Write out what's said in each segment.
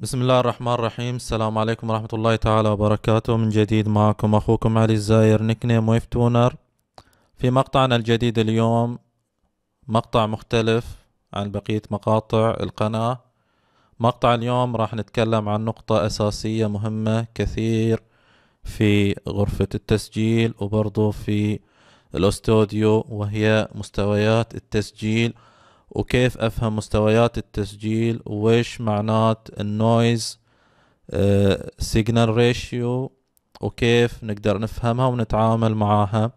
بسم الله الرحمن الرحيم السلام عليكم ورحمة الله تعالى وبركاته من جديد معكم أخوكم علي الزاير نكنيم ويف تونر في مقطعنا الجديد اليوم مقطع مختلف عن بقية مقاطع القناة مقطع اليوم راح نتكلم عن نقطة أساسية مهمة كثير في غرفة التسجيل وبرضو في الاستوديو وهي مستويات التسجيل وكيف افهم مستويات التسجيل وإيش معنات النويز سيجنال ريشيو وكيف نقدر نفهمها ونتعامل معاها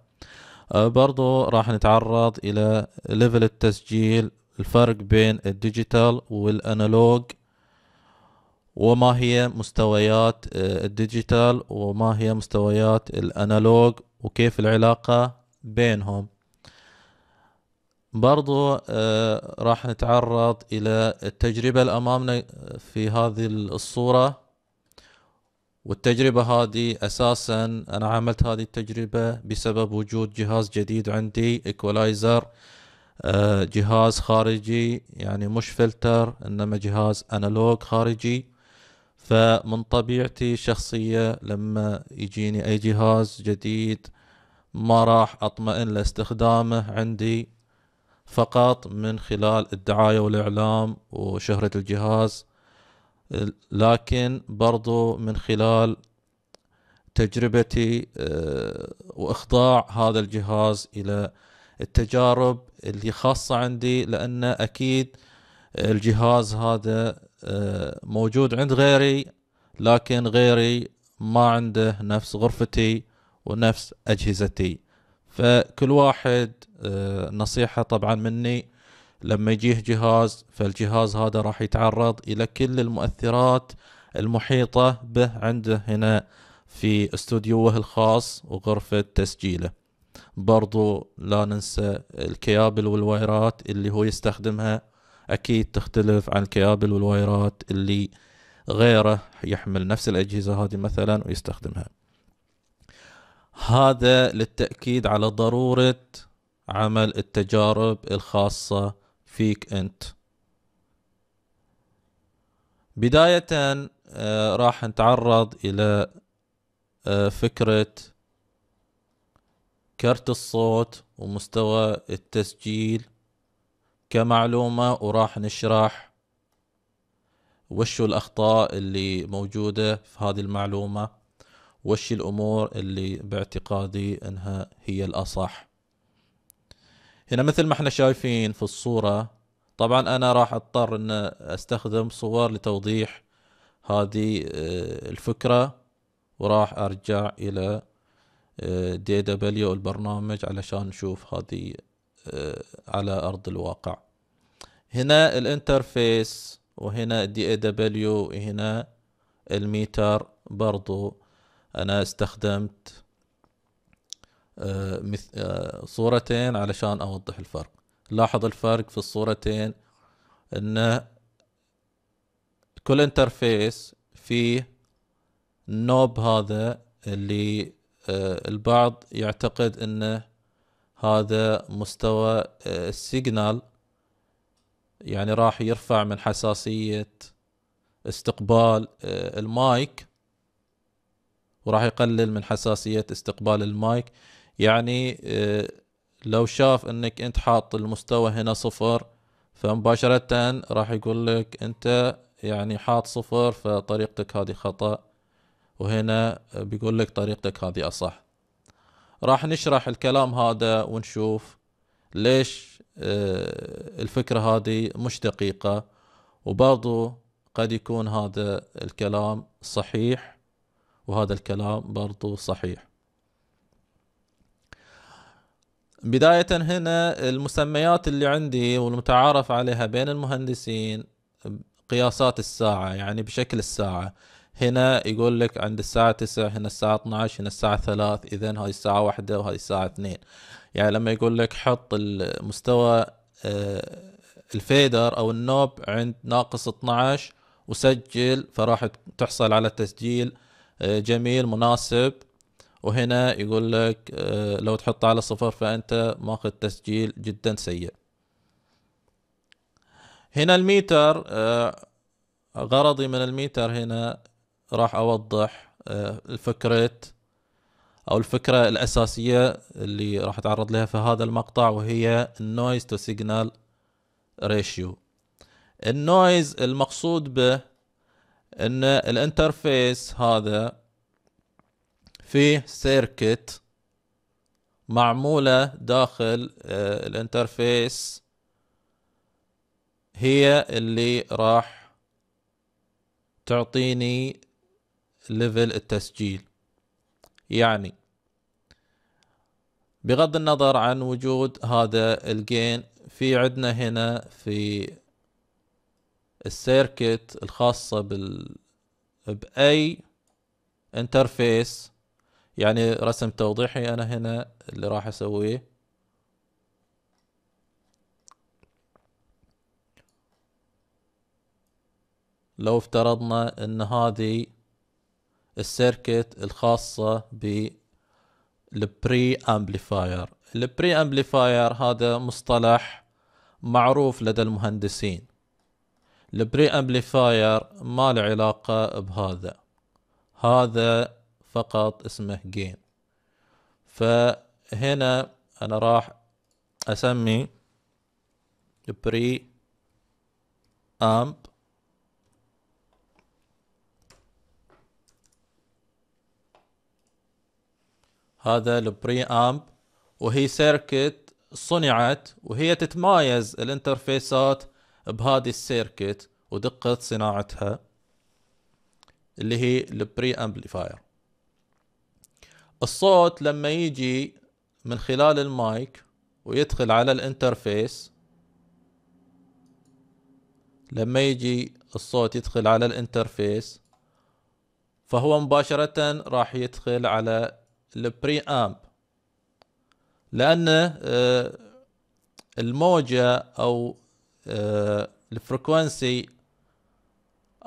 آه، برضو راح نتعرض إلى ليفل التسجيل الفرق بين الديجيتال والأنالوج وما هي مستويات آه، الديجيتال وما هي مستويات الأنالوج وكيف العلاقة بينهم برضو آه، راح نتعرض إلى التجربة الامامنا في هذه الصورة والتجربة هذه أساسا أنا عملت هذه التجربة بسبب وجود جهاز جديد عندي إيكولايزر آه، جهاز خارجي يعني مش فلتر إنما جهاز أنالوج خارجي فمن طبيعتي الشخصية لما يجيني أي جهاز جديد ما راح أطمئن لاستخدامه عندي فقط من خلال الدعاية والإعلام وشهرة الجهاز لكن برضو من خلال تجربتي آه، وإخضاع هذا الجهاز إلى التجارب اللي خاصة عندي لأن أكيد الجهاز هذا آه، موجود عند غيري لكن غيري ما عنده نفس غرفتي ونفس أجهزتي فكل واحد آه، نصيحة طبعا مني لما يجيه جهاز فالجهاز هذا راح يتعرض إلى كل المؤثرات المحيطة به عنده هنا في استوديوه الخاص وغرفة تسجيله برضو لا ننسى الكيابل والوايرات اللي هو يستخدمها أكيد تختلف عن الكيابل والوايرات اللي غيره يحمل نفس الأجهزة هذه مثلا ويستخدمها هذا للتأكيد على ضرورة عمل التجارب الخاصة فيك أنت بداية آه، راح نتعرض إلى آه، فكرة كرت الصوت ومستوى التسجيل كمعلومة وراح نشرح وشو الأخطاء اللي موجودة في هذه المعلومة وش الأمور اللي باعتقادي أنها هي الأصح هنا مثل ما احنا شايفين في الصورة طبعا أنا راح أضطر أن أستخدم صور لتوضيح هذه آه، الفكرة وراح أرجع إلى آه، دي دبليو البرنامج علشان نشوف هذه آه، على أرض الواقع هنا الانترفيس وهنا دي اي دبليو الميتر برضو انا استخدمت آه، آه، صورتين علشان اوضح الفرق لاحظ الفرق في الصورتين ان كل انترفيس فيه النوب هذا اللي آه، البعض يعتقد انه هذا مستوى السيجنال يعني راح يرفع من حساسية استقبال المايك وراح يقلل من حساسية استقبال المايك يعني آه، لو شاف انك انت حاط المستوى هنا صفر فمباشرة راح يقول لك انت يعني حاط صفر فطريقتك هذه خطأ وهنا بيقول لك طريقتك هذه أصح راح نشرح الكلام هذا ونشوف ليش آه، الفكرة هذه مش دقيقة وبرضو قد يكون هذا الكلام صحيح وهذا الكلام برضو صحيح بداية هنا المسميات اللي عندي والمتعارف عليها بين المهندسين قياسات الساعة يعني بشكل الساعة هنا يقول لك عند الساعة تسعة هنا الساعة 12 هنا الساعة ثلاث إذا هاي الساعة واحدة وهاي الساعة اثنين يعني لما يقول لك حط المستوى آه، الفيدر أو النوب عند ناقص 12 وسجل فراح تحصل على تسجيل آه، جميل مناسب وهنا يقول لك آه، لو تحط على صفر فأنت ماخذ تسجيل جدا سيء هنا الميتر آه، غرضي من الميتر هنا راح أوضح الفكرة أو الفكرة الأساسية اللي راح أتعرض لها في هذا المقطع وهي النويز تو سيجنال ريشيو النويز المقصود به ان الانترفيس هذا فيه سيركت معمولة داخل آه، الانترفيس هي اللي راح تعطيني ليفل التسجيل يعني بغض النظر عن وجود هذا الجين في عندنا هنا في السيركت الخاصة بال بأي انترفيس يعني رسم توضيحي أنا هنا اللي راح أسويه لو افترضنا أن هذه السيركت الخاصة بالبري امبليفاير البري امبليفاير هذا مصطلح معروف لدى المهندسين البري امبليفاير ما له علاقة بهذا هذا فقط اسمه جين فهنا انا راح اسمي بري امب هذا البري امب وهي سيركت صنعت وهي تتمايز الانترفيسات بهذه السيركت ودقة صناعتها اللي هي البري امبليفاير الصوت لما يجي من خلال المايك ويدخل على الانترفيس لما يجي الصوت يدخل على الانترفيس فهو مباشرة راح يدخل على البري امب لأن آه، الموجة أو آه، الفريكوانسي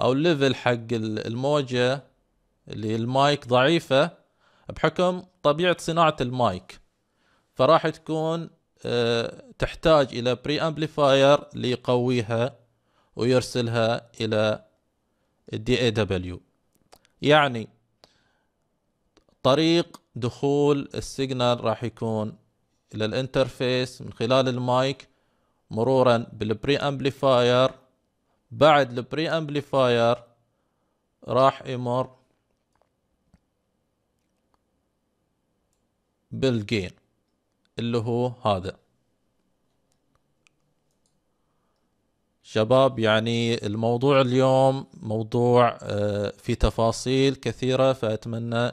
او الليفل حق الموجه اللي المايك ضعيفه بحكم طبيعه صناعه المايك فراح تكون آه، تحتاج الى بري امبليفاير ليقويها ويرسلها الى الدي اي دبليو يعني طريق دخول السيجنال راح يكون الى الانترفيس من خلال المايك مرورا بالبري امبليفاير بعد البري امبليفاير راح يمر بالجين اللي هو هذا شباب يعني الموضوع اليوم موضوع آه، في تفاصيل كثيرة فأتمنى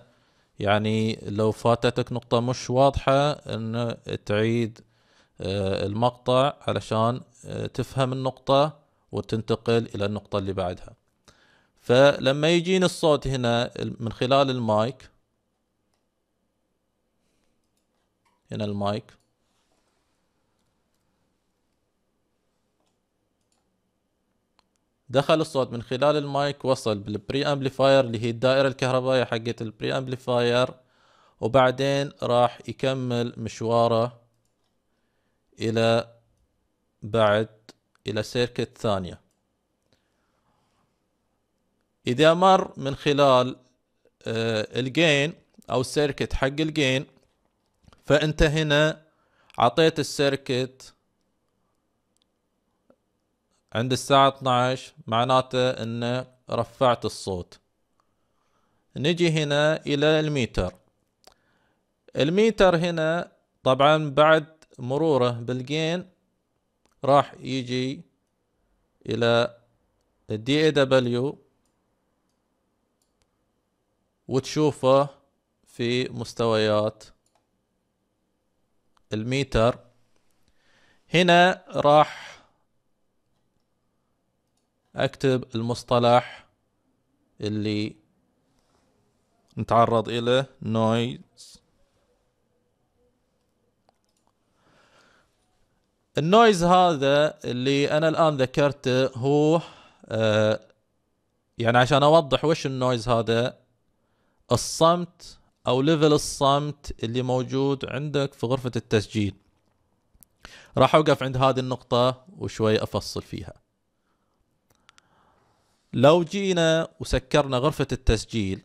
يعني لو فاتتك نقطة مش واضحة أن تعيد آه، المقطع علشان آه، تفهم النقطة وتنتقل إلى النقطة اللي بعدها فلما يجيني الصوت هنا من خلال المايك هنا المايك دخل الصوت من خلال المايك وصل بالبري امبليفاير اللي هي الدائرة الكهربائية حقت البري امبليفاير وبعدين راح يكمل مشواره إلى بعد إلى سيركت ثانية إذا مر من خلال آه، الجين أو السيركت حق الجين فأنت هنا عطيت السيركت عند الساعة 12 معناته أن رفعت الصوت نجي هنا إلى الميتر الميتر هنا طبعا بعد مروره بالجين راح يجي الى الدي اي دبليو وتشوفه في مستويات الميتر هنا راح اكتب المصطلح اللي نتعرض اليه نويز النويز هذا اللي انا الان ذكرته هو آه يعني عشان اوضح وش النويز هذا الصمت او ليفل الصمت اللي موجود عندك في غرفة التسجيل راح اوقف عند هذه النقطة وشوي افصل فيها لو جينا وسكرنا غرفة التسجيل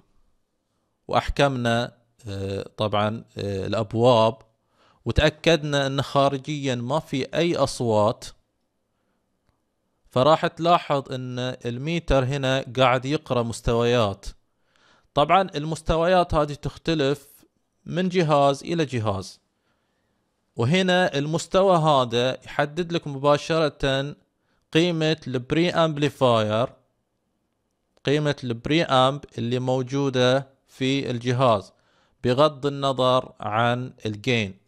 واحكمنا آه طبعا آه الابواب وتاكدنا ان خارجيا ما في اي اصوات فراح تلاحظ ان الميتر هنا قاعد يقرا مستويات طبعا المستويات هذه تختلف من جهاز الى جهاز وهنا المستوى هذا يحدد لك مباشرة قيمة البري امبليفاير قيمة البري امب اللي موجودة في الجهاز بغض النظر عن الجين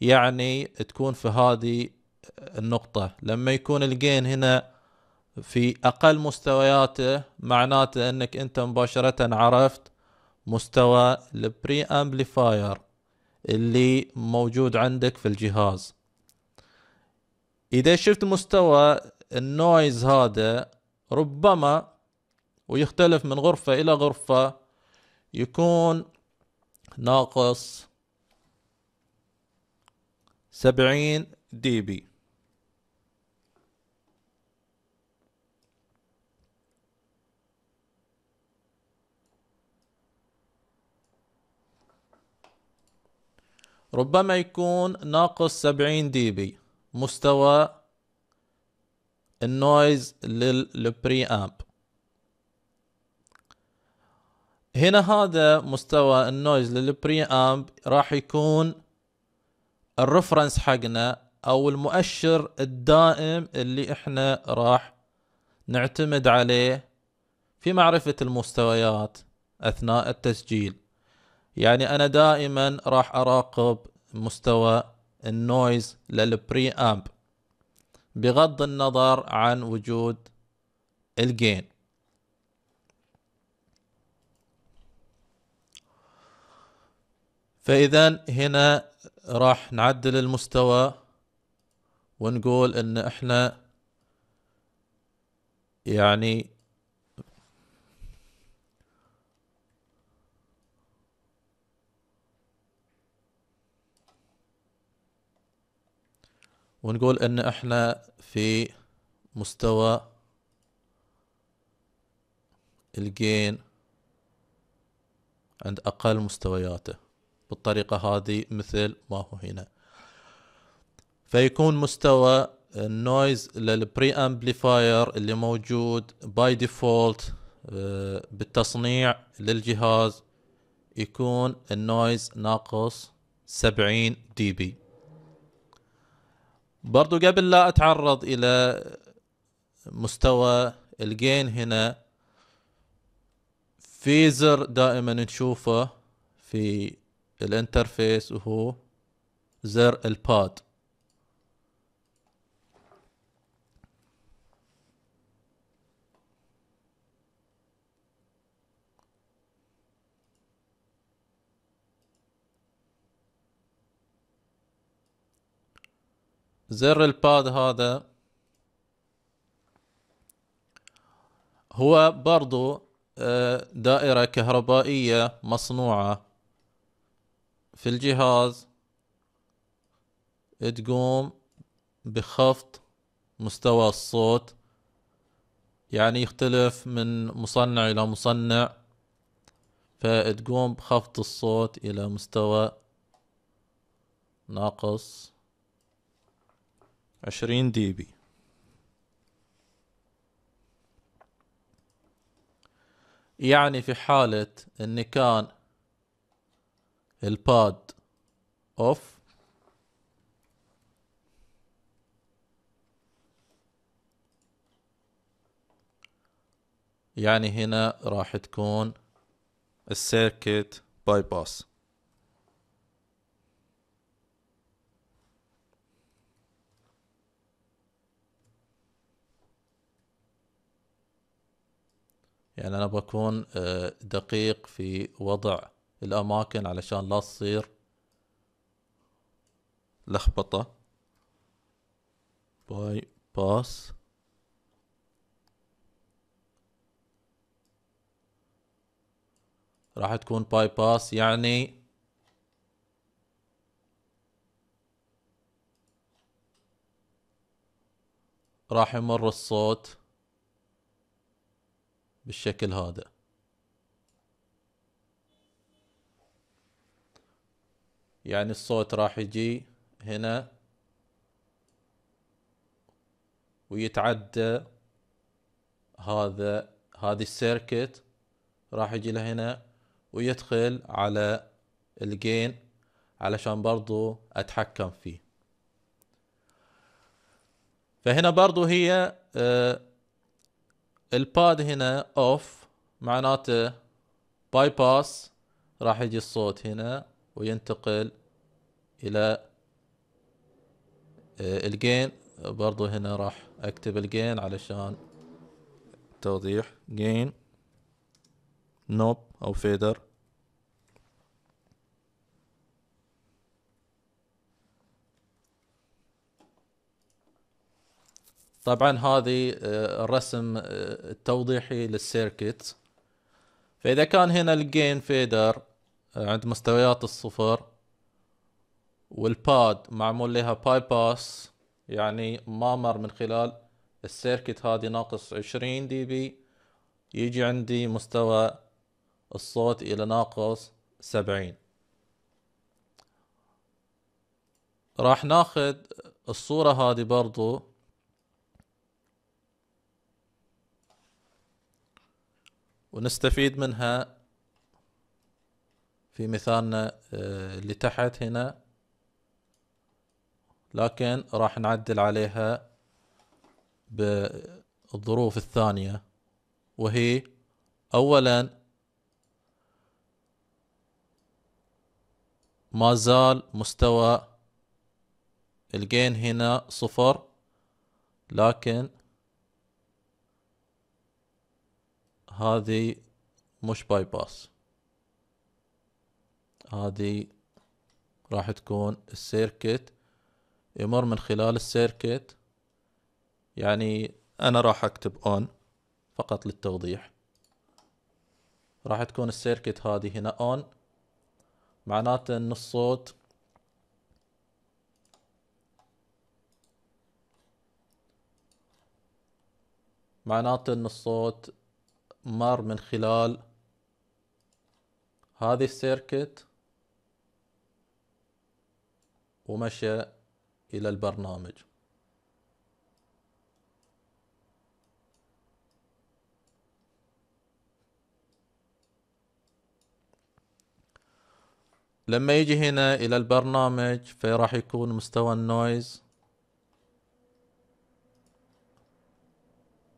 يعني تكون في هذه النقطة لما يكون الجين هنا في أقل مستوياته معناته أنك أنت مباشرة عرفت مستوى البري أمبليفاير اللي موجود عندك في الجهاز إذا شفت مستوى النويز هذا ربما ويختلف من غرفة إلى غرفة يكون ناقص سبعين دي بي ربما يكون ناقص سبعين دي بي مستوى النويز للبري امب هنا هذا مستوى النويز للبري امب راح يكون الرفرنس حقنا او المؤشر الدائم اللي احنا راح نعتمد عليه في معرفة المستويات اثناء التسجيل يعني انا دائما راح اراقب مستوى النويز للبري امب بغض النظر عن وجود الجين فاذا هنا راح نعدل المستوى ونقول ان احنا يعني ونقول ان احنا في مستوى الجين عند اقل مستوياته بالطريقة هذه مثل ما هو هنا فيكون مستوى النويز للبري امبليفاير اللي موجود باي آه، ديفولت بالتصنيع للجهاز يكون النويز ناقص 70 دي بي برضو قبل لا اتعرض الى مستوى الجين هنا في زر دائما نشوفه في الانترفيس وهو زر الباد زر الباد هذا هو برضو آه، دائرة كهربائية مصنوعة في الجهاز إيه تقوم بخفض مستوى الصوت يعني يختلف من مصنع إلى مصنع فتقوم بخفض الصوت إلى مستوى ناقص عشرين ديبي يعني في حالة إن كان الباد اوف يعني هنا راح تكون السيركت باي باس يعني أنا بكون آه، دقيق في وضع الأماكن علشان لا تصير لخبطة باي باس راح تكون باي باس يعني راح يمر الصوت بالشكل هذا يعني الصوت راح يجي هنا ويتعدى هذا هذه السيركت راح يجي لهنا ويدخل على الجين علشان برضو اتحكم فيه فهنا برضو هي آه، الباد هنا اوف معناته باي باس راح يجي الصوت هنا وينتقل الى آه، الجين برضو هنا راح اكتب الجين علشان توضيح جين نوب او فيدر طبعا هذه آه، الرسم آه، التوضيحي للسيركت فاذا كان هنا الجين فيدر عند مستويات الصفر والباد معمول لها باي باس يعني ما مر من خلال السيركت هذه ناقص عشرين دي بي يجي عندي مستوى الصوت إلى ناقص سبعين راح ناخذ الصورة هذه برضو ونستفيد منها في مثالنا آه، اللي تحت هنا لكن راح نعدل عليها بالظروف الثانية وهي أولا ما زال مستوى الجين هنا صفر لكن هذه مش باي باس هذه راح تكون السيركت يمر من خلال السيركت يعني انا راح اكتب اون فقط للتوضيح راح تكون السيركت هذه هنا اون معناته ان الصوت معناته ان الصوت مر من خلال هذه السيركت ومشى إلى البرنامج لما يجي هنا إلى البرنامج فراح يكون مستوى النويز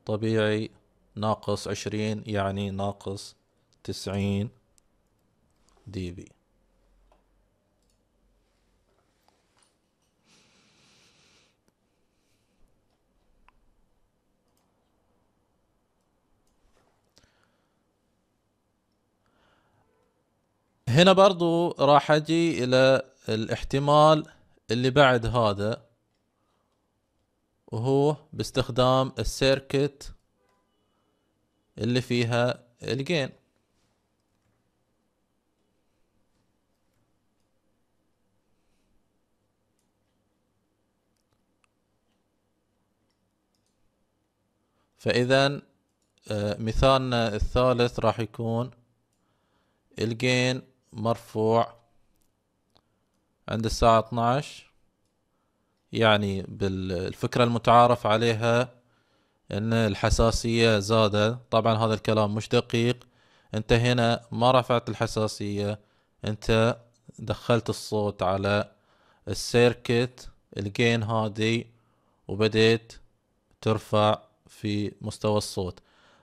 طبيعي ناقص عشرين يعني ناقص تسعين دي بي هنا برضو راح اجي الى الاحتمال اللي بعد هذا وهو باستخدام السيركت اللي فيها الجين فاذا آه، مثالنا الثالث راح يكون الجين مرفوع عند الساعة 12 يعني بالفكرة المتعارف عليها ان الحساسية زادة طبعا هذا الكلام مش دقيق انت هنا ما رفعت الحساسية انت دخلت الصوت على السيركت الجين هادي وبديت ترفع في مستوى الصوت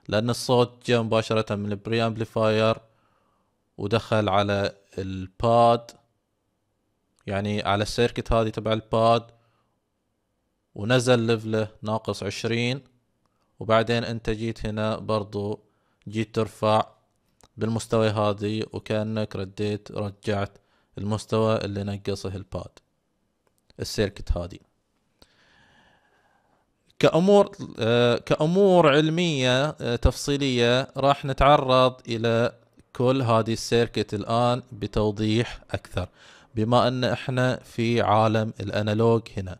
لأن الصوت جاء مباشرة من البري أمبليفاير ودخل على الباد يعني على السيركت هذه تبع الباد ونزل ليفله ناقص عشرين وبعدين انت جيت هنا برضو جيت ترفع بالمستوى هذه وكأنك رديت رجعت المستوى اللي نقصه الباد السيركت هذه كأمور آه، كأمور علمية آه، تفصيلية راح نتعرض إلى كل هذه السيركت الآن بتوضيح أكثر بما أن إحنا في عالم الأنالوج هنا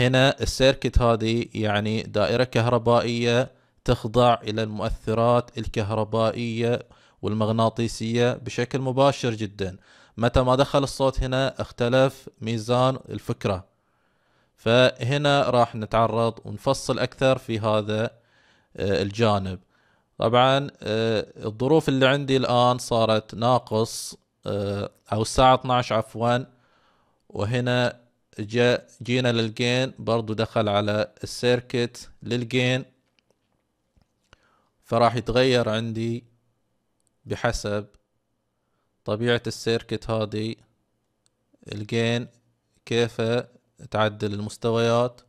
هنا السيركت هذه يعني دائرة كهربائية تخضع إلى المؤثرات الكهربائية والمغناطيسية بشكل مباشر جدا متى ما دخل الصوت هنا اختلف ميزان الفكرة فهنا راح نتعرض ونفصل أكثر في هذا آه، الجانب طبعا آه، الظروف اللي عندي الآن صارت ناقص آه، أو الساعة 12 عفوا وهنا جاء جينا للجين برضو دخل على السيركت للجين فراح يتغير عندي بحسب طبيعة السيركت هذه الجين كيف تعدل المستويات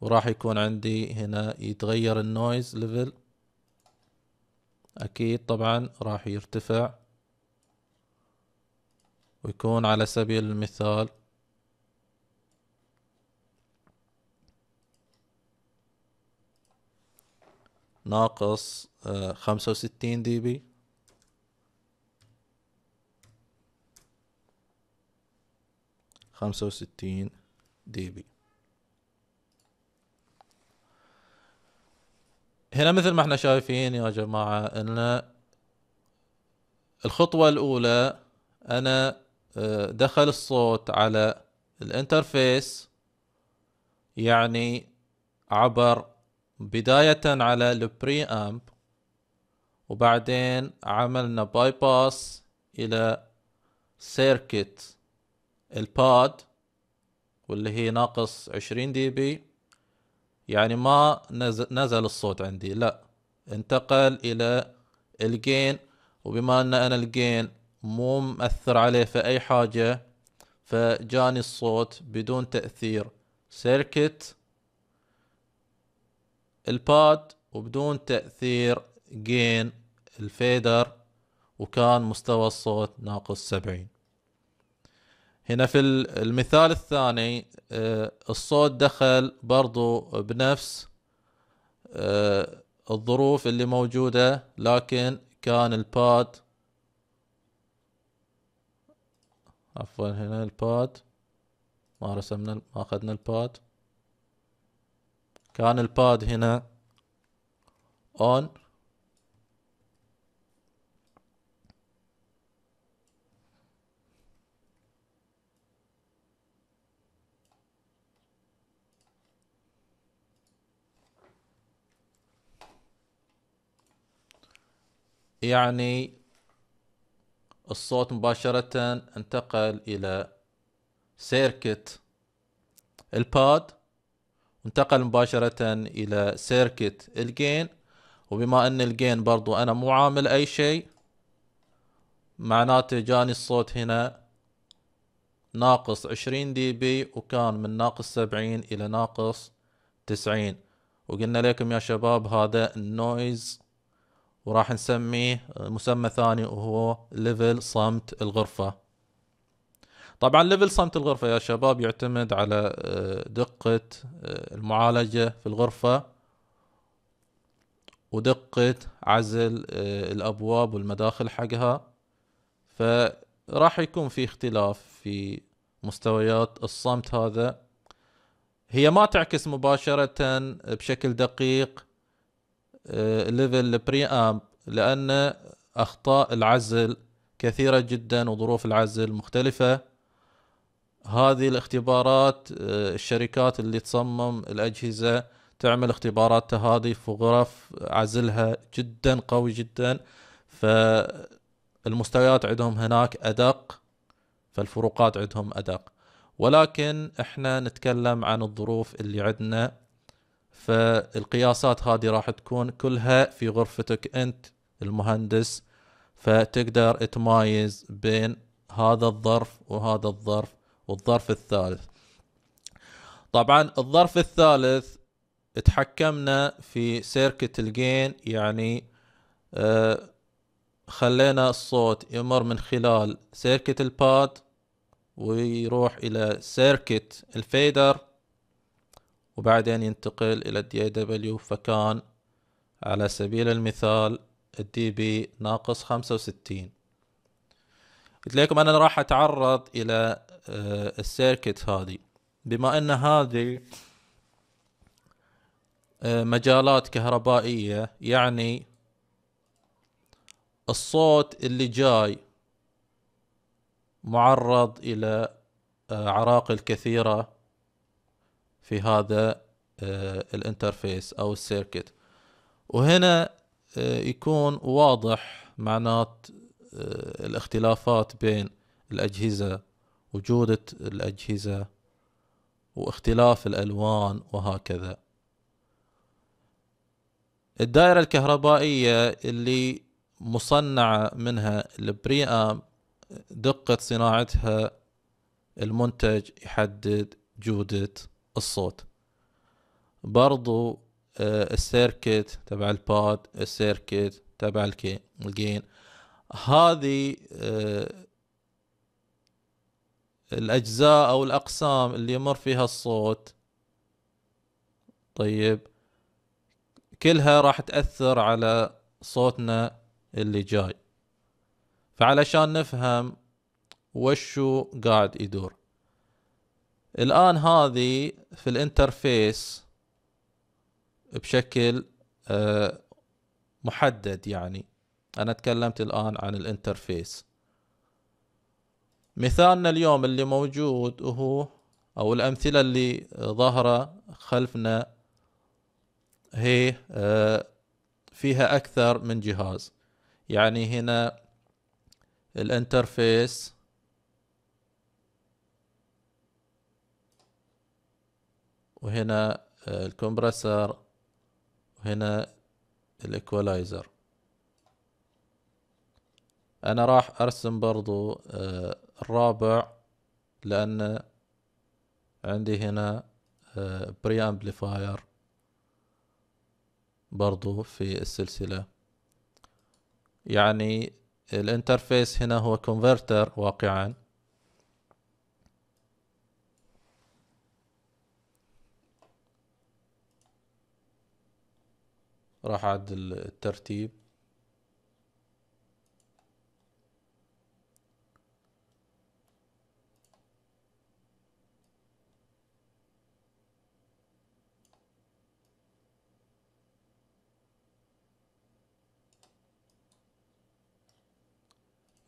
وراح يكون عندي هنا يتغير النويز ليفل أكيد طبعا راح يرتفع ويكون على سبيل المثال ناقص آه، خمسة وستين دي بي خمسة وستين دي بي هنا مثل ما احنا شايفين يا جماعة ان الخطوة الاولى انا آه، دخل الصوت على الانترفيس يعني عبر بداية على البري امب وبعدين عملنا باي باس الى سيركت الباد واللي هي ناقص عشرين دي بي يعني ما نزل, الصوت عندي لا انتقل الى الجين وبما ان انا الجين مو مأثر عليه في اي حاجة فجاني الصوت بدون تأثير سيركت الباد وبدون تأثير جين الفيدر وكان مستوى الصوت ناقص سبعين هنا في المثال الثاني آه، الصوت دخل برضو بنفس آه، الظروف اللي موجودة لكن كان الباد عفوا هنا الباد ما رسمنا ما اخذنا الباد كان الباد هنا اون يعني الصوت مباشرة انتقل إلى سيركت الباد وانتقل مباشرة إلى سيركت الجين وبما أن الجين برضو أنا مو عامل أي شيء معناته جاني الصوت هنا ناقص عشرين دي بي وكان من ناقص سبعين إلى ناقص تسعين وقلنا لكم يا شباب هذا النويز وراح نسميه مسمى ثاني وهو ليفل صمت الغرفة طبعا ليفل صمت الغرفة يا شباب يعتمد على آه، دقة آه، المعالجة في الغرفة ودقة عزل آه، الأبواب والمداخل حقها فراح يكون في اختلاف في مستويات الصمت هذا هي ما تعكس مباشرة بشكل دقيق ليفل البري امب لان اخطاء العزل كثيره جدا وظروف العزل مختلفه هذه الاختبارات آه، الشركات اللي تصمم الاجهزه تعمل اختبارات تهادي في غرف عزلها جدا قوي جدا فالمستويات عندهم هناك ادق فالفروقات عندهم ادق ولكن احنا نتكلم عن الظروف اللي عندنا فالقياسات هذه راح تكون كلها في غرفتك انت المهندس فتقدر تمايز بين هذا الظرف وهذا الظرف والظرف الثالث طبعا الظرف الثالث تحكمنا في سيركت الجين يعني آه، خلينا الصوت يمر من خلال سيركت الباد ويروح الى سيركت الفيدر وبعدين ينتقل إلى الدي اي دبليو فكان على سبيل المثال الدي بي ناقص خمسة وستين قلت لكم أنا راح أتعرض إلى آه، السيركت هذه بما أن هذه آه، مجالات كهربائية يعني الصوت اللي جاي معرض إلى آه، عراقل كثيرة في هذا آه، الانترفيس او السيركت وهنا آه، يكون واضح معنات آه، الاختلافات بين الاجهزه وجوده الاجهزه واختلاف الالوان وهكذا الدائرة الكهربائية اللي مصنعة منها البري أم دقة صناعتها المنتج يحدد جودة الصوت برضو آه، السيركت تبع الباد السيركت تبع الجين هذه آه، الأجزاء أو الأقسام اللي يمر فيها الصوت طيب كلها راح تأثر على صوتنا اللي جاي فعلشان نفهم وشو قاعد يدور الآن هذه في الانترفيس بشكل آه، محدد يعني أنا تكلمت الآن عن الانترفيس مثالنا اليوم اللي موجود هو أو الأمثلة اللي ظاهرة خلفنا هي آه، فيها أكثر من جهاز يعني هنا الانترفيس وهنا آه، الكمبرسر وهنا الايكولايزر انا راح ارسم برضو آه، الرابع لان عندي هنا بري آه، امبليفاير برضو في السلسلة يعني الانترفيس هنا هو كونفرتر واقعا راح اعدل الترتيب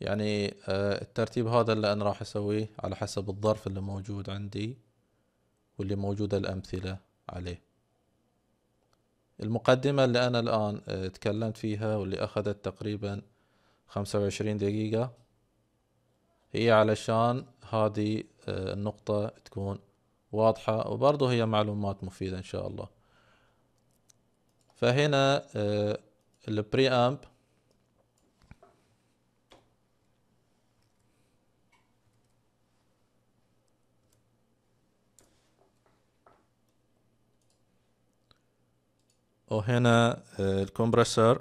يعني آه، الترتيب هذا اللي أنا راح أسويه على حسب الظرف اللي موجود عندي واللي موجودة الأمثلة عليه المقدمة اللي أنا الآن آه، تكلمت فيها واللي أخذت تقريبا خمسة وعشرين دقيقة هي علشان هذه آه، النقطة تكون واضحة وبرضه هي معلومات مفيدة إن شاء الله فهنا آه، البري أمب وهنا الكمبرسر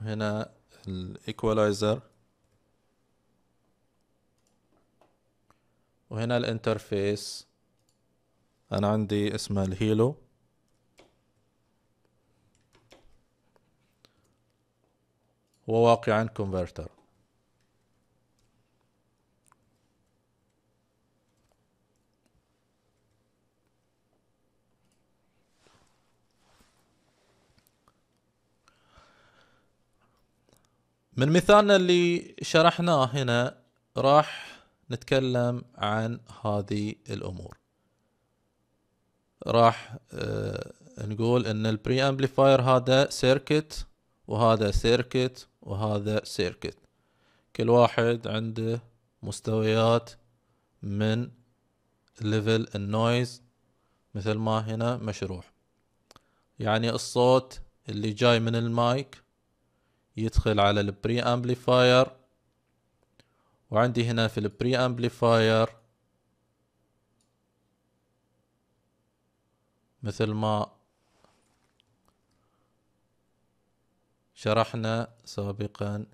هنا آه، الايكولايزر وهنا الانترفيس انا عندي اسمه الهيلو وواقعا كونفرتر من مثالنا اللي شرحناه هنا راح نتكلم عن هذه الامور راح آه، نقول ان البري امبليفاير هذا سيركت وهذا سيركت وهذا سيركت كل واحد عنده مستويات من ليفل النويز مثل ما هنا مشروح يعني الصوت اللي جاي من المايك يدخل على البري امبليفاير وعندي هنا في البري امبليفاير مثل ما شرحنا سابقا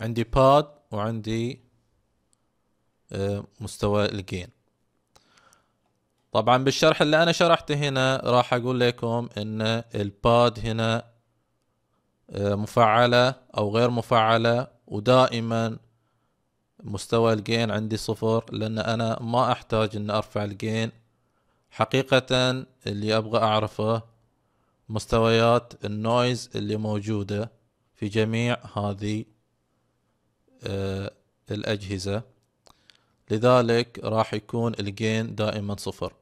عندي باد وعندي آه، مستوى الجين طبعا بالشرح اللي انا شرحته هنا راح اقول لكم ان الباد هنا آه، مفعلة او غير مفعلة ودائما مستوى الجين عندي صفر لأن أنا ما أحتاج أن أرفع الجين حقيقة اللي أبغى أعرفه مستويات النويز اللي موجودة في جميع هذه آه، الأجهزة لذلك راح يكون الجين دائما صفر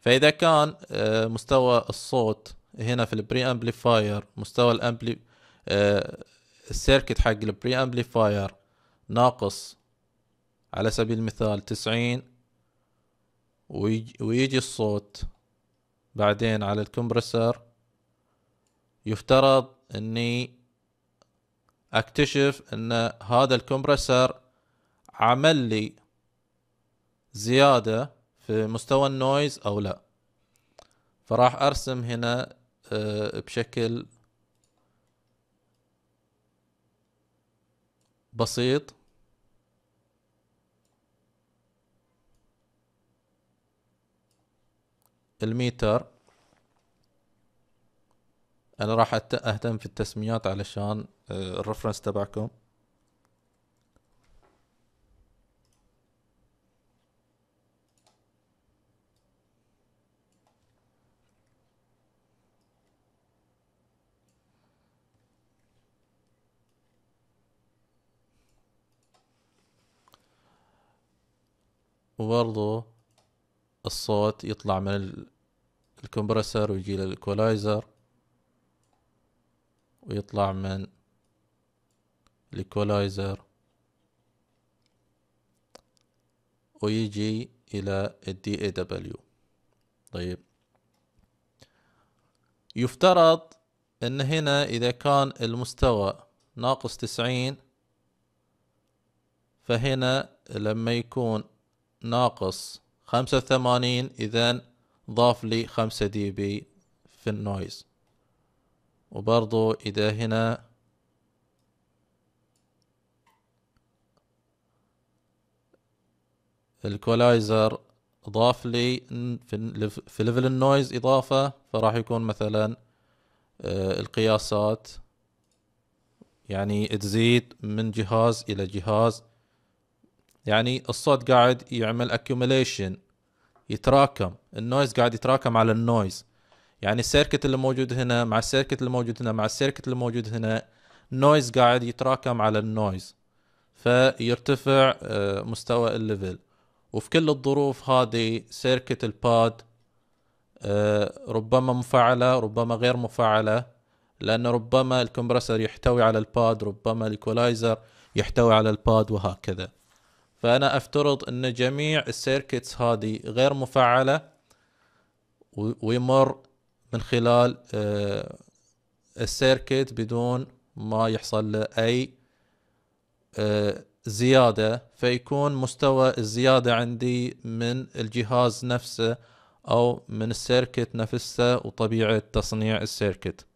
فإذا كان آه، مستوى الصوت هنا في البري امبليفاير مستوى الامبلي آه، السيركت حق البري امبليفاير ناقص على سبيل المثال تسعين ويجي الصوت بعدين على الكمبرسر يفترض اني اكتشف ان هذا الكمبرسر عمل لي زيادة في مستوى النويز او لا فراح ارسم هنا آه، بشكل بسيط الميتر انا راح اهتم في التسميات علشان آه، الرفرنس تبعكم وبرضو الصوت يطلع من الكمبرسر ويجي للايكولايزر ويطلع من الايكولايزر ويجي الى الدي اي دبليو طيب يفترض ان هنا اذا كان المستوى ناقص تسعين فهنا لما يكون ناقص خمسة وثمانين اذا ضاف لي خمسة دي بي في النويز وبرضو إذا هنا الكولايزر ضاف لي في ليفل النويز إضافة فراح يكون مثلا آه، القياسات يعني تزيد من جهاز إلى جهاز يعني الصوت قاعد يعمل accumulation يتراكم النويز قاعد يتراكم على النويز يعني السيركت اللي موجود هنا مع السيركت اللي موجود هنا مع السيركت اللي موجود هنا نويز قاعد يتراكم على النويز فيرتفع آه، مستوى الليفل وفي كل الظروف هذه سيركت الباد آه، ربما مفعلة ربما غير مفعلة لأن ربما الكمبرسر يحتوي على الباد ربما الإيكولايزر يحتوي على الباد وهكذا فأنا أفترض أن جميع السيركتس هذه غير مفعلة ويمر من خلال آه، السيركت بدون ما يحصل له أي آه، زيادة فيكون مستوى الزيادة عندي من الجهاز نفسه أو من السيركت نفسه وطبيعة تصنيع السيركت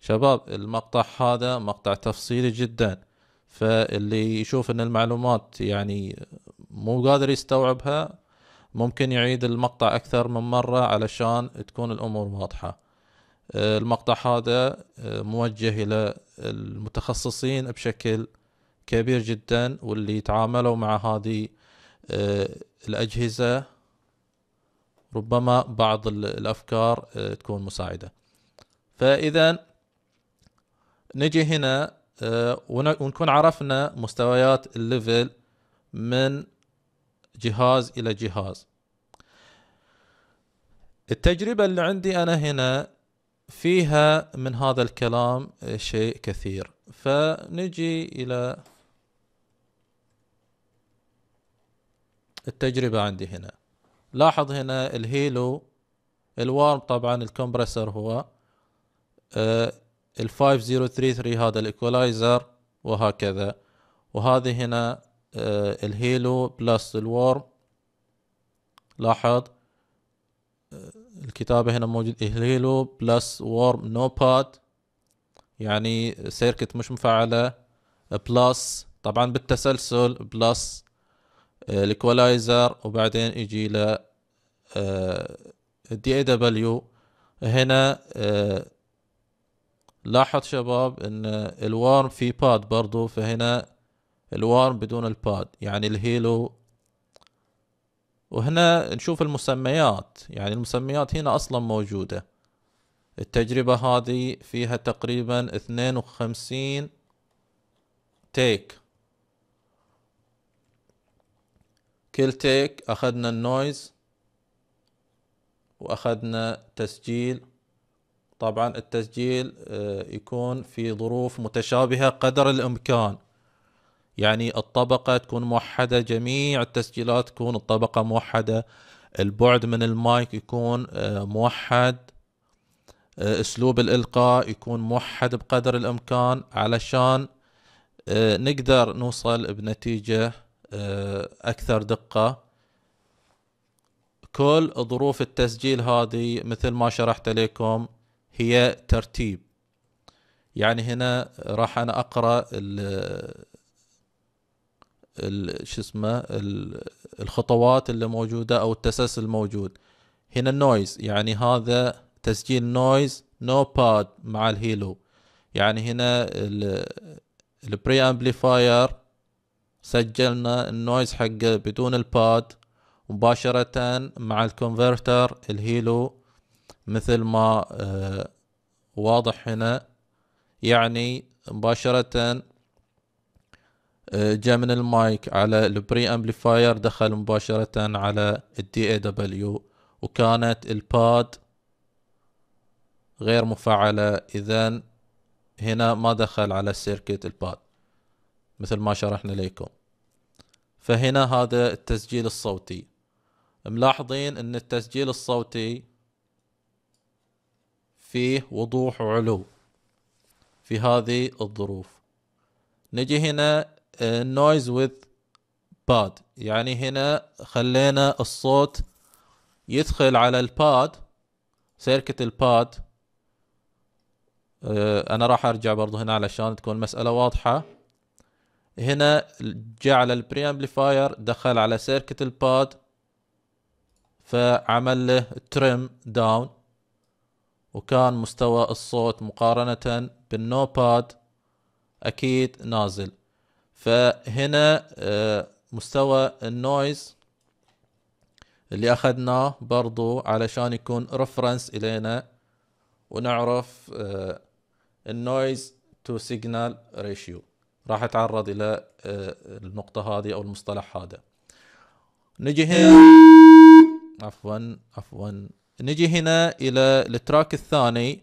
شباب المقطع هذا مقطع تفصيلي جدا فاللي يشوف ان المعلومات يعني مو قادر يستوعبها ممكن يعيد المقطع اكثر من مرة علشان تكون الامور واضحة آه، المقطع هذا آه، موجه الى المتخصصين بشكل كبير جدا واللي يتعاملوا مع هذه آه، الاجهزة ربما بعض الافكار تكون مساعدة فاذا نجي هنا آه، ونكون عرفنا مستويات الليفل من جهاز الى جهاز التجربة اللي عندي انا هنا فيها من هذا الكلام شيء كثير فنجي الى التجربة عندي هنا لاحظ هنا الهيلو الوارم طبعا الكمبرسر هو آه، ال 5033 هذا الايكولايزر وهكذا وهذه هنا آه، الهيلو بلس الورم لاحظ آه، الكتابة هنا موجود الهيلو بلس وورم نوباد يعني سيركت مش مفعلة بلس طبعا بالتسلسل بلس آه، الايكولايزر وبعدين يجي ل دي اي دبليو هنا لاحظ شباب ان الوارم في باد برضو فهنا الوارم بدون الباد يعني الهيلو وهنا نشوف المسميات يعني المسميات هنا اصلا موجودة التجربة هذه فيها تقريبا اثنين وخمسين تيك كل تيك اخذنا النويز واخذنا تسجيل طبعا التسجيل آه، يكون في ظروف متشابهة قدر الإمكان يعني الطبقة تكون موحدة جميع التسجيلات تكون الطبقة موحدة البعد من المايك يكون آه، موحد آه، اسلوب الالقاء يكون موحد بقدر الامكان علشان نقدر نوصل بنتيجة اكثر دقة كل ظروف التسجيل هذه مثل ما شرحت لكم هي ترتيب يعني هنا راح انا اقرا ال شو اسمه الخطوات اللي موجوده او التسلسل الموجود هنا النويز يعني هذا تسجيل نويز نو باد مع الهيلو يعني هنا البري امبليفاير سجلنا النويز حقه بدون الباد مباشرة مع الكونفرتر الهيلو مثل ما آه، واضح هنا يعني مباشرة آه، جاء من المايك على البري امبليفاير دخل مباشرة على الدي اي دبليو وكانت الباد غير مفعلة اذا هنا ما دخل على السيركت الباد مثل ما شرحنا لكم فهنا هذا التسجيل الصوتي ملاحظين ان التسجيل الصوتي فيه وضوح وعلو في هذه الظروف نجي هنا آه، noise with باد يعني هنا خلينا الصوت يدخل على الباد سيركت الباد آه، انا راح ارجع برضو هنا علشان تكون المسألة واضحة هنا جعل البري امبليفاير دخل على سيركت الباد فعمل له تريم داون وكان مستوى الصوت مقارنة بالنوباد أكيد نازل فهنا آه، مستوى النويز اللي أخذناه برضو علشان يكون رفرنس إلينا ونعرف آه، النويز تو سيجنال ريشيو راح أتعرض إلى آه، النقطة هذه أو المصطلح هذا نجي هنا عفوا عفوا نجي هنا إلى التراك الثاني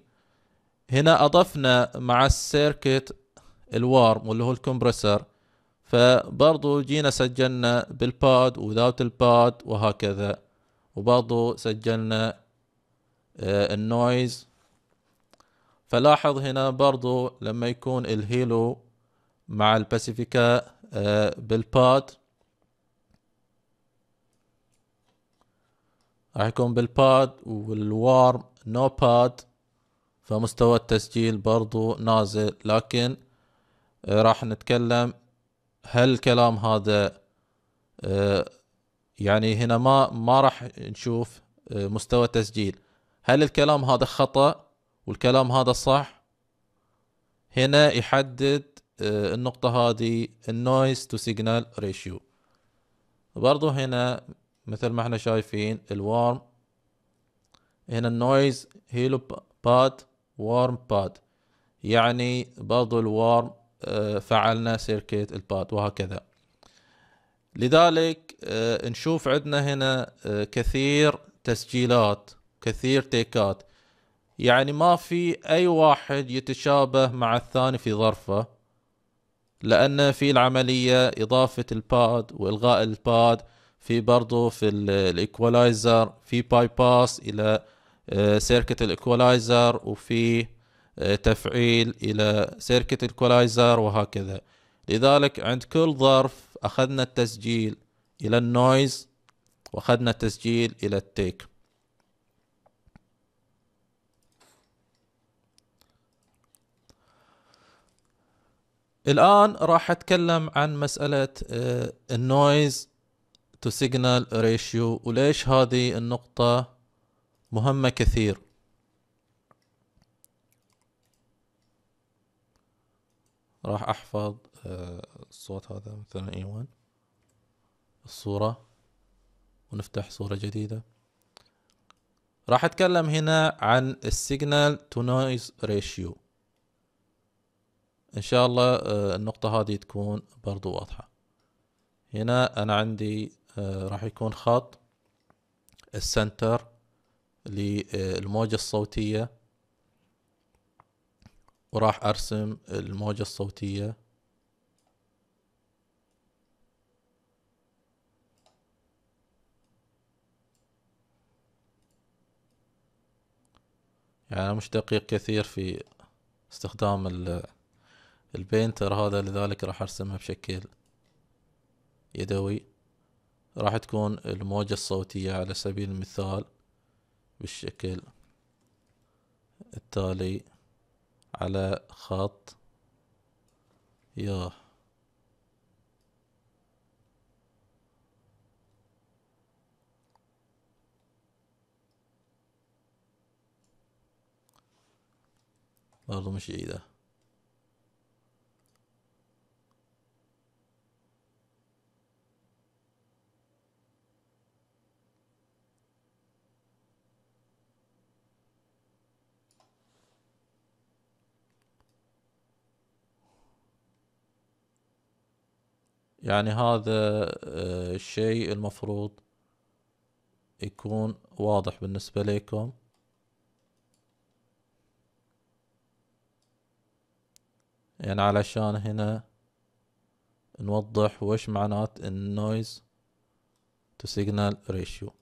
هنا أضفنا مع السيركت الوارم واللي هو الكمبرسر فبرضو جينا سجلنا بالباد وذاوت الباد وهكذا وبرضو سجلنا آه، النويز فلاحظ هنا برضو لما يكون الهيلو مع الباسيفيكا آه، بالباد راح يكون بالباد والوارم نو باد فمستوى التسجيل برضو نازل لكن آه، راح نتكلم هل الكلام هذا آه، يعني هنا ما ما راح نشوف آه، مستوى التسجيل هل الكلام هذا خطأ والكلام هذا صح هنا يحدد النقطة هذه النويز تو سيجنال ريشيو برضو هنا مثل ما احنا شايفين الوارم هنا النويز هيلو باد وارم باد يعني برضو الوارم آه، فعلنا سيركيت الباد وهكذا لذلك آه، نشوف عندنا هنا آه، كثير تسجيلات كثير تيكات يعني ما في اي واحد يتشابه مع الثاني في ظرفه لان في العملية اضافة الباد والغاء الباد في برضه في الايكوالايزر في باي باس الى آه، سيركت الايكوالايزر وفي آه، تفعيل الى سيركت الايكوالايزر وهكذا لذلك عند كل ظرف اخذنا التسجيل الى النويز واخذنا التسجيل الى التيك الآن راح أتكلم عن مسألة آه، النويز تو سيجنال ريشيو وليش هذه النقطة مهمة كثير راح احفظ آه، الصوت هذا مثلا اي 1 الصورة ونفتح صورة جديدة راح اتكلم هنا عن السيجنال تو نويز ريشيو ان شاء الله آه، النقطة هذه تكون برضو واضحة هنا انا عندي آه، راح يكون خط السنتر للموجة الصوتية وراح أرسم الموجة الصوتية يعني أنا مش دقيق كثير في استخدام البينتر هذا لذلك راح أرسمها بشكل يدوي راح تكون الموجة الصوتية على سبيل المثال بالشكل التالي على خط ياه برضو مش جيده يعني هذا آه، الشيء المفروض يكون واضح بالنسبة لكم يعني علشان هنا نوضح وش معنات النويز تو سيجنال ريشيو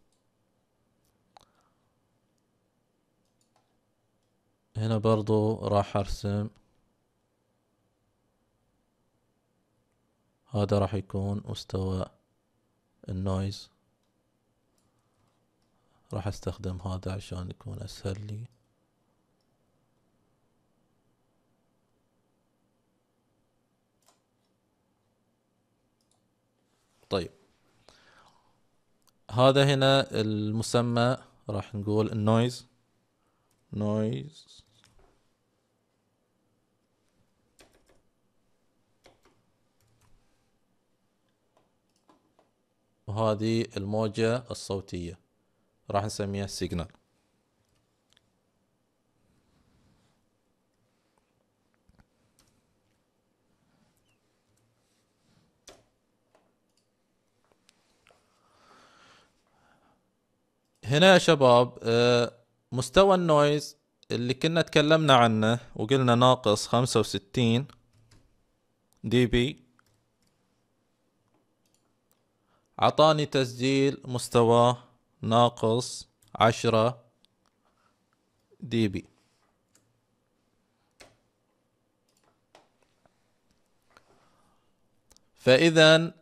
هنا برضو راح ارسم هذا راح يكون مستوى النويز راح استخدم هذا عشان يكون اسهل لي طيب هذا هنا المسمى راح نقول النويز نويز وهذه الموجة الصوتية راح نسميها سيجنال هنا يا شباب آه، مستوى النويز اللي كنا تكلمنا عنه وقلنا ناقص خمسة وستين دي بي أعطاني تسجيل مستواه ناقص عشرة دي بي فإذا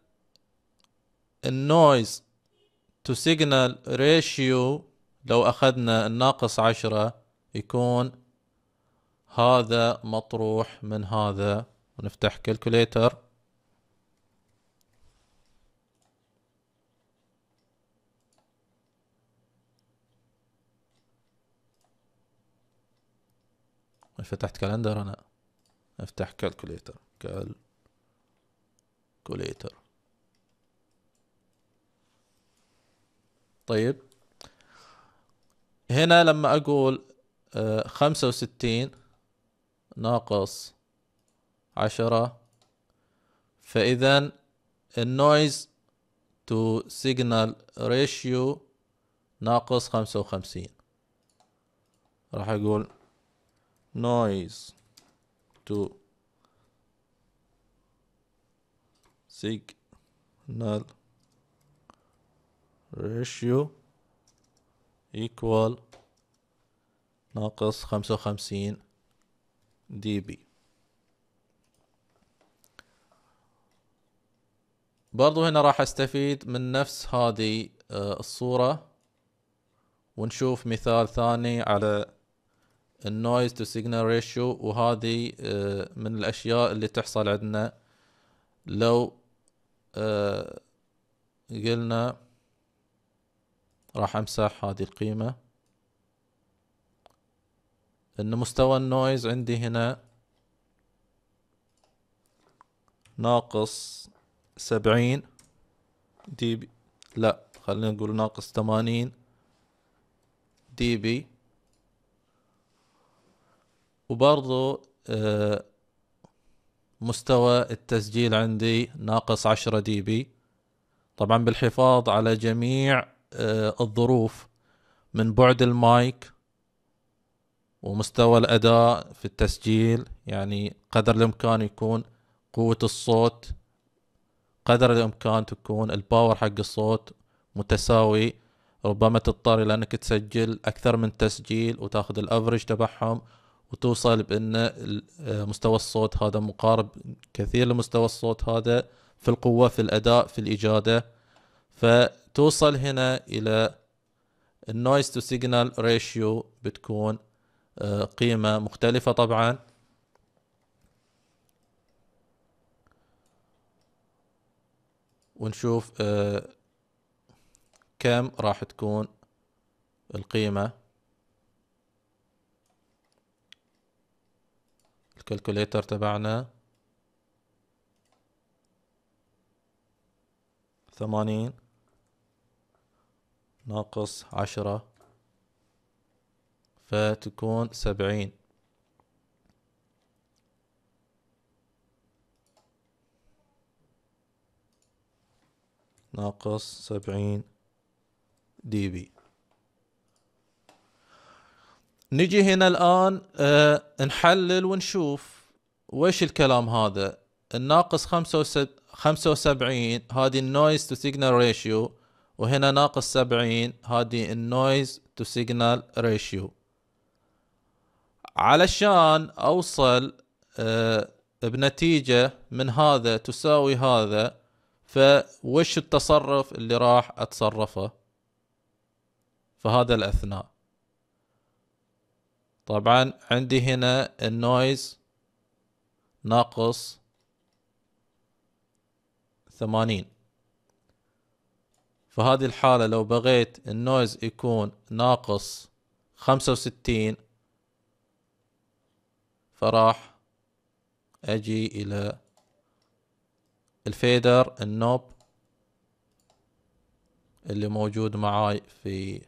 النويز تو سيجنال ريشيو لو أخذنا الناقص عشرة يكون هذا مطروح من هذا ونفتح كالكوليتر فتحت كالندر انا افتح كالكوليتر كالكوليتر طيب هنا لما اقول آه، خمسة وستين ناقص عشرة فاذا النويز تو سيجنال ريشيو ناقص خمسة وخمسين راح اقول noise to signal ratio equal ناقص خمسة وخمسين دي بي برضو هنا راح استفيد من نفس هذه آه، الصورة ونشوف مثال ثاني على النويز تو سيجنال ريشيو وهذه آه، من الاشياء اللي تحصل عندنا لو آه، قلنا راح امسح هذه القيمة ان مستوى النويز عندي هنا ناقص سبعين دي بي لا خلينا نقول ناقص ثمانين دي بي وبرضو آه، مستوى التسجيل عندي ناقص عشرة دي بي طبعا بالحفاظ على جميع آه، الظروف من بعد المايك ومستوى الأداء في التسجيل يعني قدر الإمكان يكون قوة الصوت قدر الإمكان تكون الباور حق الصوت متساوي ربما تضطر إلى أنك تسجل أكثر من تسجيل وتاخذ الأفرج تبعهم وتوصل بأن آه، مستوى الصوت هذا مقارب كثير لمستوى الصوت هذا في القوة في الأداء في الإجادة فتوصل هنا إلى النويز تو سيجنال ريشيو بتكون آه، قيمة مختلفة طبعا ونشوف آه، كم راح تكون القيمة الكالكوليتر تبعنا ثمانين ناقص عشرة فتكون سبعين ناقص سبعين دي بي نجي هنا الآن أه نحلل ونشوف وش الكلام هذا الناقص 75 هذه النويز تو سيجنال ريشيو وهنا ناقص 70 هذه النويز تو سيجنال ريشيو علشان أوصل أه بنتيجة من هذا تساوي هذا فوش التصرف اللي راح أتصرفه فهذا الأثناء طبعا عندي هنا النويز ناقص ثمانين فهذه الحالة لو بغيت النويز يكون ناقص خمسة وستين فراح اجي الى الفيدر النوب اللي موجود معاي في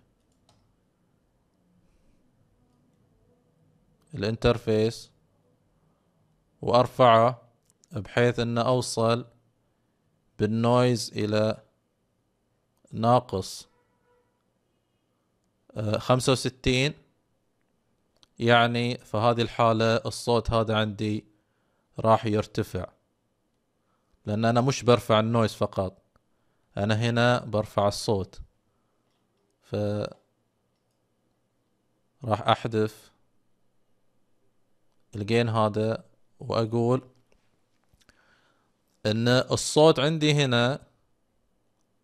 الانترفيس وارفعه بحيث ان اوصل بالنويز الى ناقص آه، خمسة وستين يعني هذه الحالة الصوت هذا عندي راح يرتفع لأن أنا مش برفع النويز فقط أنا هنا برفع الصوت ف راح أحذف الجين هذا واقول ان الصوت عندي هنا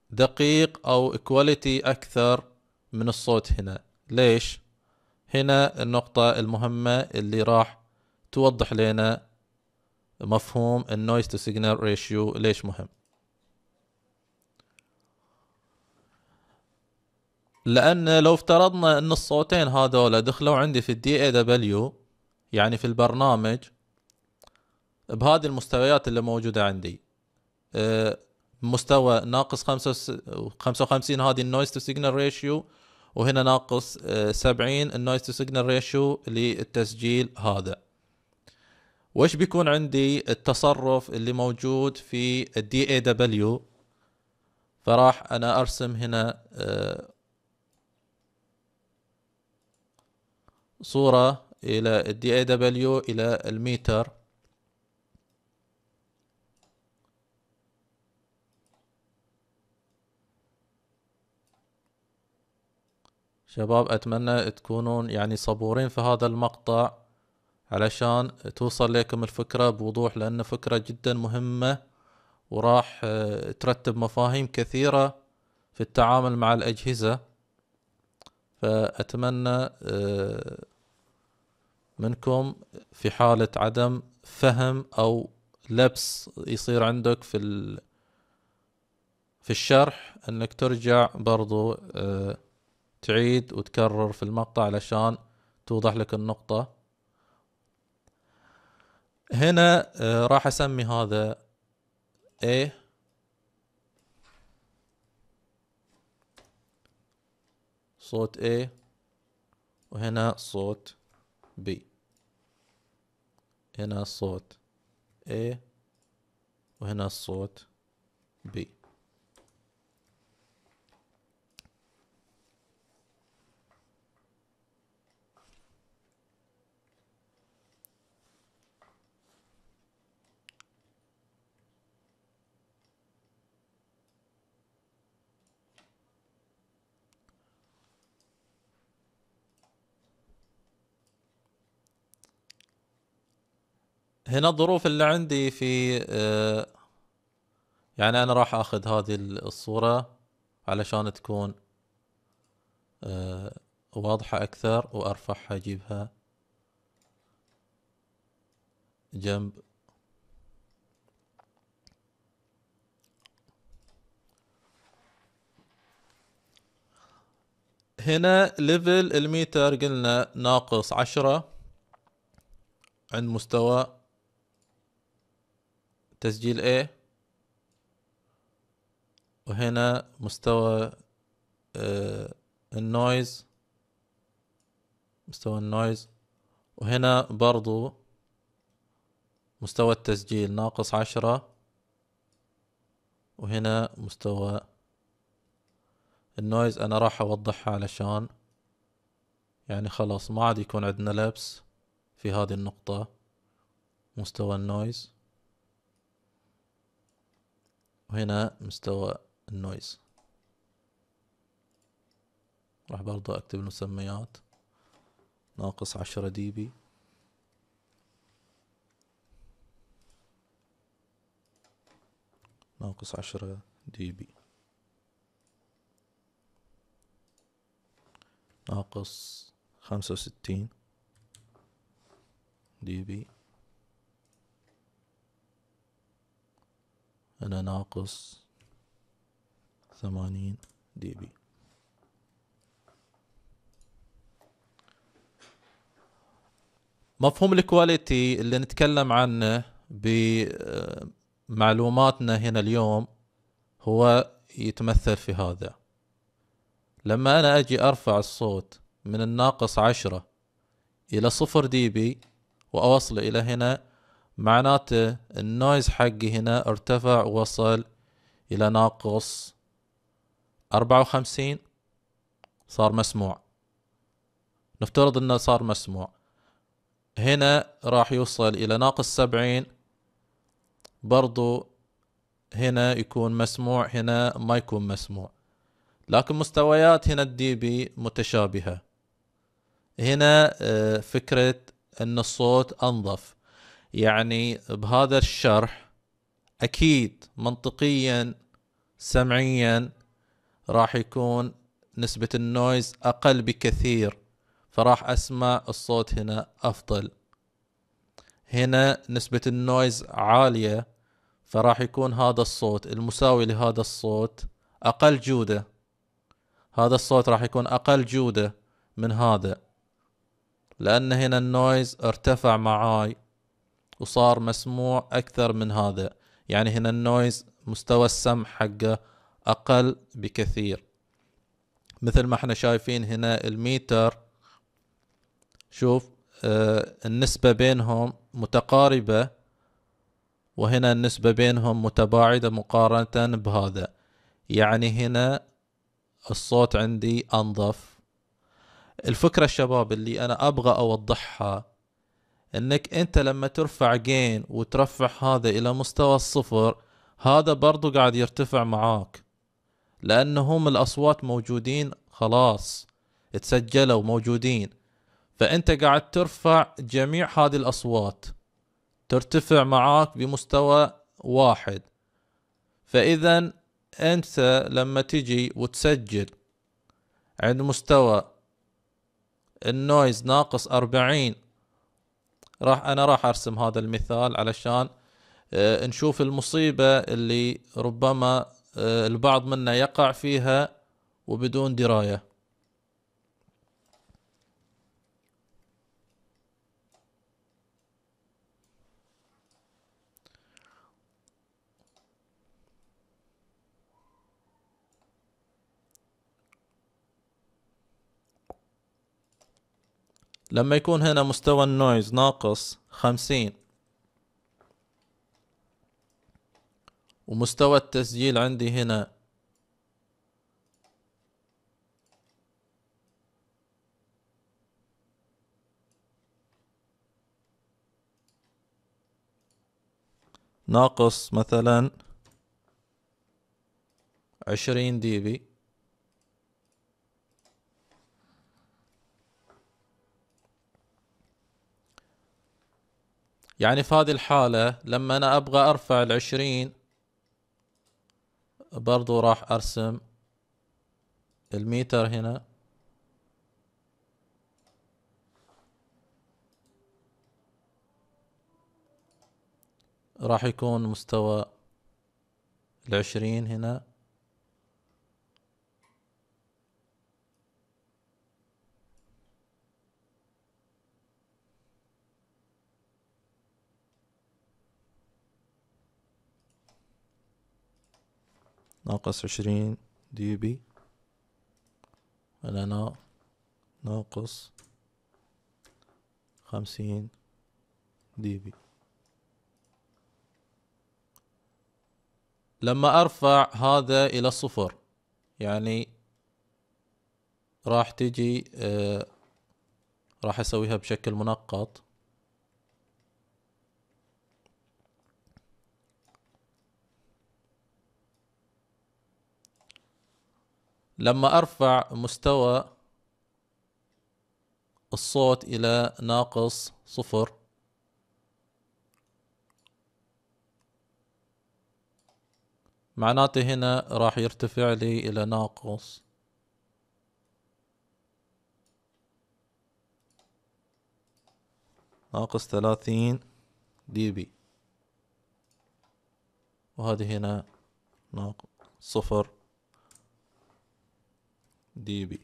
دقيق او كواليتي اكثر من الصوت هنا ليش هنا النقطة المهمة اللي راح توضح لنا مفهوم النويز تو سيجنال ريشيو ليش مهم لان لو افترضنا ان الصوتين هذول دخلوا عندي في الدي اي دبليو يعني في البرنامج بهذه المستويات اللي موجودة عندي أه، مستوى ناقص 55 هذه النويز تو سيجنال ريشيو وهنا ناقص 70 النويز تو سيجنال ريشيو للتسجيل هذا وايش بيكون عندي التصرف اللي موجود في الدي اي دبليو فراح انا ارسم هنا أه، صورة إلى الدي اي دبليو إلى الميتر شباب أتمنى تكونون يعني صبورين في هذا المقطع علشان توصل لكم الفكرة بوضوح لأن فكرة جدا مهمة وراح آه، ترتب مفاهيم كثيرة في التعامل مع الأجهزة فأتمنى آه، منكم في حالة عدم فهم أو لبس يصير عندك في ال في الشرح انك ترجع برضو آه، تعيد وتكرر في المقطع علشان توضح لك النقطة هنا آه، راح اسمي هذا A صوت A وهنا صوت B هنا الصوت A وهنا الصوت B هنا الظروف اللي عندي في آه، يعني انا راح اخذ هذه الصورة علشان تكون آه، واضحة اكثر وارفعها اجيبها جنب هنا ليفل الميتر قلنا ناقص عشرة عند مستوى تسجيل A وهنا مستوى آه، النويز مستوى النويز وهنا برضو مستوى التسجيل ناقص عشرة وهنا مستوى النويز انا راح اوضحها علشان يعني خلاص ما عاد يكون عندنا لبس في هذه النقطة مستوى النويز وهنا مستوى النويز راح برضو اكتب المسميات ناقص عشرة دي بي ناقص عشرة دي بي ناقص خمسة وستين دي بي أنا ناقص ثمانين دي بي مفهوم الكواليتي اللي نتكلم عنه بمعلوماتنا هنا اليوم هو يتمثل في هذا لما أنا أجي أرفع الصوت من الناقص عشرة إلى صفر دي بي وأوصله إلى هنا معناته النويز حقي هنا ارتفع وصل إلى ناقص أربعة وخمسين صار مسموع نفترض أنه صار مسموع هنا راح يوصل إلى ناقص سبعين برضو هنا يكون مسموع هنا ما يكون مسموع لكن مستويات هنا الدي بي متشابهة هنا آه، فكرة أن الصوت أنظف يعني بهذا الشرح اكيد منطقيا سمعيا راح يكون نسبة النويز اقل بكثير فراح اسمع الصوت هنا افضل هنا نسبة النويز عالية فراح يكون هذا الصوت المساوي لهذا الصوت اقل جودة هذا الصوت راح يكون اقل جودة من هذا لان هنا النويز ارتفع معاي وصار مسموع أكثر من هذا يعني هنا النويز مستوى السمع حقه أقل بكثير مثل ما احنا شايفين هنا الميتر شوف آه، النسبة بينهم متقاربة وهنا النسبة بينهم متباعدة مقارنة بهذا يعني هنا الصوت عندي أنظف الفكرة الشباب اللي أنا أبغى أوضحها انك انت لما ترفع جين وترفع هذا الى مستوى الصفر هذا برضو قاعد يرتفع معاك لأن هم الأصوات موجودين خلاص تسجلوا موجودين فأنت قاعد ترفع جميع هذه الأصوات ترتفع معاك بمستوى واحد فإذا أنت لما تجي وتسجل عند مستوى النويز ناقص أربعين راح انا راح ارسم هذا المثال علشان آه، نشوف المصيبة اللي ربما آه، البعض منا يقع فيها وبدون دراية لما يكون هنا مستوى النويز ناقص خمسين ومستوى التسجيل عندي هنا ناقص مثلا عشرين ديبي يعني في هذه الحالة لما أنا أبغى أرفع العشرين برضو راح أرسم الميتر هنا راح يكون مستوى العشرين هنا ناقص عشرين دي بي على ناقص خمسين دي بي لما ارفع هذا الى الصفر يعني راح تجي آه راح اسويها بشكل منقط لما ارفع مستوى الصوت الى ناقص صفر معناته هنا راح يرتفع لي الى ناقص ناقص ثلاثين دي بي وهذه هنا ناقص صفر دي بي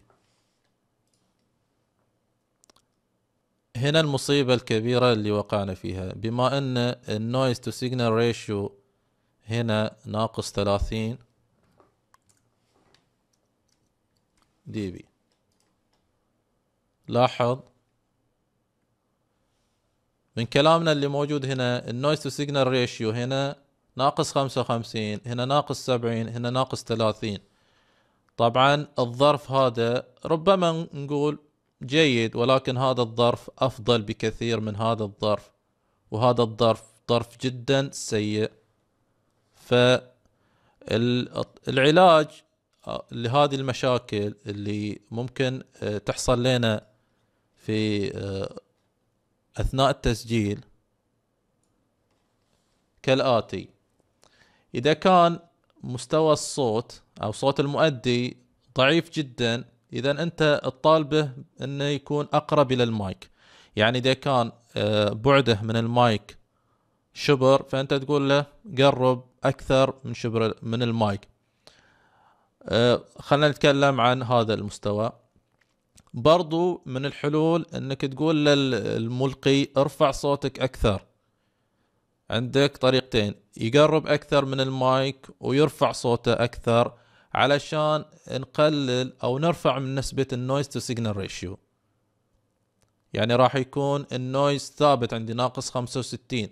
هنا المصيبة الكبيرة اللي وقعنا فيها بما أن النويز تو سيجنال ريشيو هنا ناقص ثلاثين دي بي لاحظ من كلامنا اللي موجود هنا النويز تو سيجنال ريشيو هنا ناقص خمسة وخمسين هنا ناقص سبعين هنا ناقص ثلاثين طبعا الظرف هذا ربما نقول جيد ولكن هذا الظرف أفضل بكثير من هذا الظرف وهذا الظرف ظرف جدا سيء فالعلاج لهذه المشاكل اللي ممكن آه، تحصل لنا في آه، أثناء التسجيل كالآتي إذا كان مستوى الصوت او صوت المؤدي ضعيف جدا اذا انت تطالبه انه يكون اقرب الى المايك يعني اذا كان آه، بعده من المايك شبر فانت تقول له قرب اكثر من شبر من المايك آه، خلينا نتكلم عن هذا المستوى برضو من الحلول انك تقول للملقي ارفع صوتك اكثر عندك طريقتين يقرب أكثر من المايك ويرفع صوته أكثر علشان نقلل أو نرفع من نسبة النويز تو سيجنال ريشيو يعني راح يكون النويز ثابت عندي ناقص 65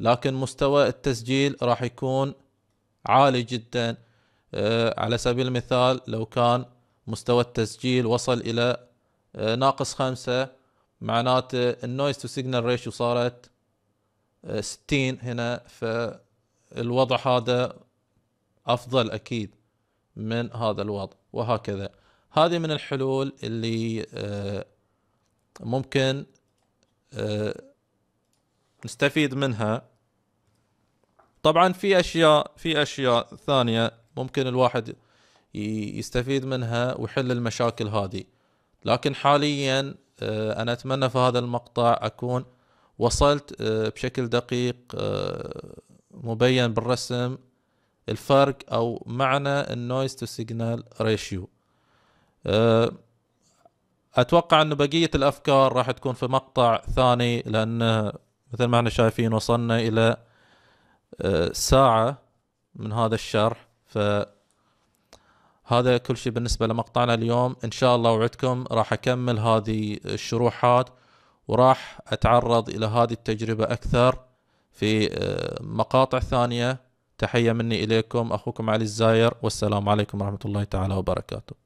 لكن مستوى التسجيل راح يكون عالي جدا آه، على سبيل المثال لو كان مستوى التسجيل وصل إلى آه، ناقص خمسة معناته النويز تو سيجنال ريشيو صارت 60 هنا فالوضع هذا افضل اكيد من هذا الوضع وهكذا هذه من الحلول اللي آه، ممكن آه، نستفيد منها طبعا في اشياء في اشياء ثانيه ممكن الواحد يستفيد منها ويحل المشاكل هذه لكن حاليا آه، انا اتمنى في هذا المقطع اكون وصلت آه، بشكل دقيق آه، مبين بالرسم الفرق او معنى النويز تو سيجنال ريشيو اتوقع ان بقيه الافكار راح تكون في مقطع ثاني لان مثل ما احنا شايفين وصلنا الى آه، ساعه من هذا الشرح ف هذا كل شيء بالنسبه لمقطعنا اليوم ان شاء الله وعدكم راح اكمل هذه الشروحات وراح أتعرض إلى هذه التجربة أكثر في آه، مقاطع ثانية تحية مني إليكم أخوكم علي الزاير والسلام عليكم ورحمة الله تعالى وبركاته